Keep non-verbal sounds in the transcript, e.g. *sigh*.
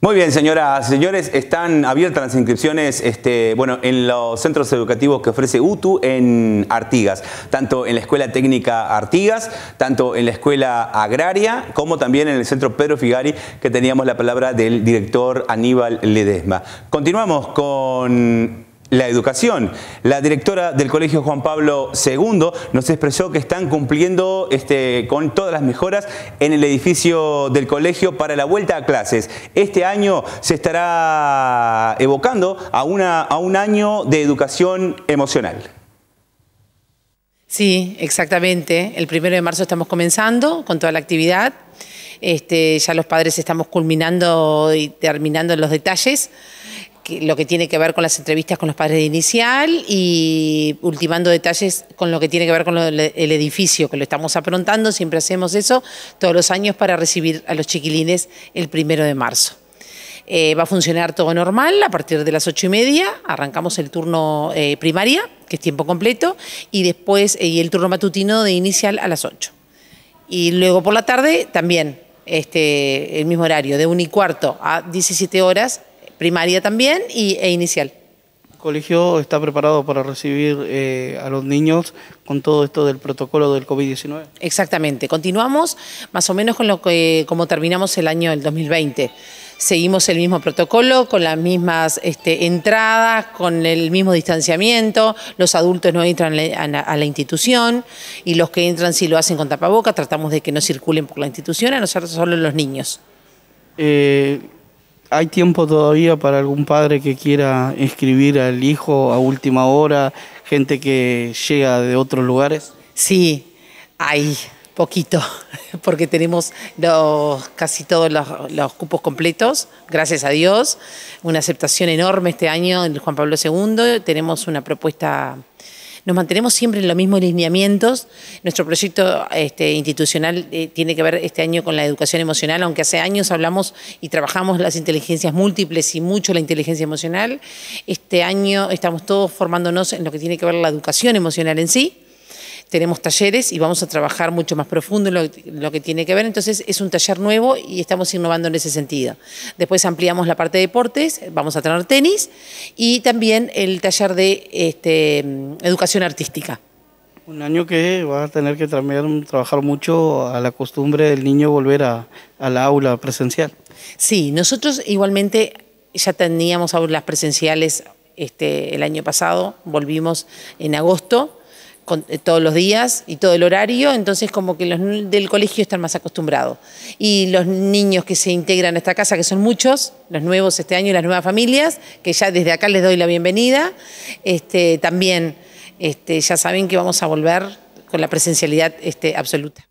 Muy bien, señoras y señores, están abiertas las inscripciones este, bueno, en los centros educativos que ofrece UTU en Artigas, tanto en la Escuela Técnica Artigas, tanto en la Escuela Agraria, como también en el Centro Pedro Figari, que teníamos la palabra del director Aníbal Ledesma. Continuamos con la educación. La directora del Colegio Juan Pablo II nos expresó que están cumpliendo este, con todas las mejoras en el edificio del colegio para la vuelta a clases. Este año se estará evocando a, un año de educación emocional. Sí, exactamente. El primero de marzo estamos comenzando con toda la actividad. Este, ya los padres estamos culminando y terminando los detalles lo que tiene que ver con las entrevistas con los padres de inicial y ultimando detalles con lo que tiene que ver con el edificio, que lo estamos aprontando, siempre hacemos eso todos los años para recibir a los chiquilines el primero de marzo. Eh, va a funcionar todo normal a partir de las ocho y media. Arrancamos el turno eh, primaria, que es tiempo completo, y después eh, el turno matutino de inicial a las ocho Y luego por la tarde también este, el mismo horario, de 1 y cuarto a 17 horas, primaria también y, e inicial. ¿El colegio está preparado para recibir eh, a los niños con todo esto del protocolo del COVID-19? Exactamente, continuamos más o menos con lo que como terminamos el año del 2020 seguimos el mismo protocolo, con las mismas este, entradas, con el mismo distanciamiento, los adultos no entran a la, institución y los que entran sí lo hacen con tapaboca, tratamos de que no circulen por la institución, a ser solo los niños. Eh, hay tiempo todavía para algún padre que quiera escribir al hijo a última hora, gente que llega de otros lugares? Sí, hay poquito, *laughs* porque tenemos casi todos los, los, cupos completos, gracias a Dios. Una aceptación enorme este año en Juan Pablo II. Tenemos una propuesta nos mantenemos siempre en los mismos lineamientos. Nuestro proyecto este, institucional eh, tiene que ver este año con la educación emocional, aunque hace años hablamos y trabajamos las inteligencias múltiples y mucho la inteligencia emocional. Este año estamos todos formándonos en lo que tiene que ver la educación emocional en sí tenemos talleres y vamos a trabajar mucho más profundo en lo, que tiene que ver. Entonces es un taller nuevo y estamos innovando en ese sentido. Después ampliamos la parte de deportes, vamos a tener tenis y también el taller de este, educación artística. Un año que va a tener que también trabajar mucho a la costumbre del niño volver a, la aula presencial. Sí, nosotros igualmente ya teníamos aulas presenciales este, el año pasado, volvimos en agosto eh, todos los días y todo el horario, entonces como que los del colegio están más acostumbrados. Y los niños que se integran a esta casa, que son muchos, los nuevos este año y las nuevas familias, que ya desde acá les doy la bienvenida, este, también este, ya saben que vamos a volver con la presencialidad este, absoluta.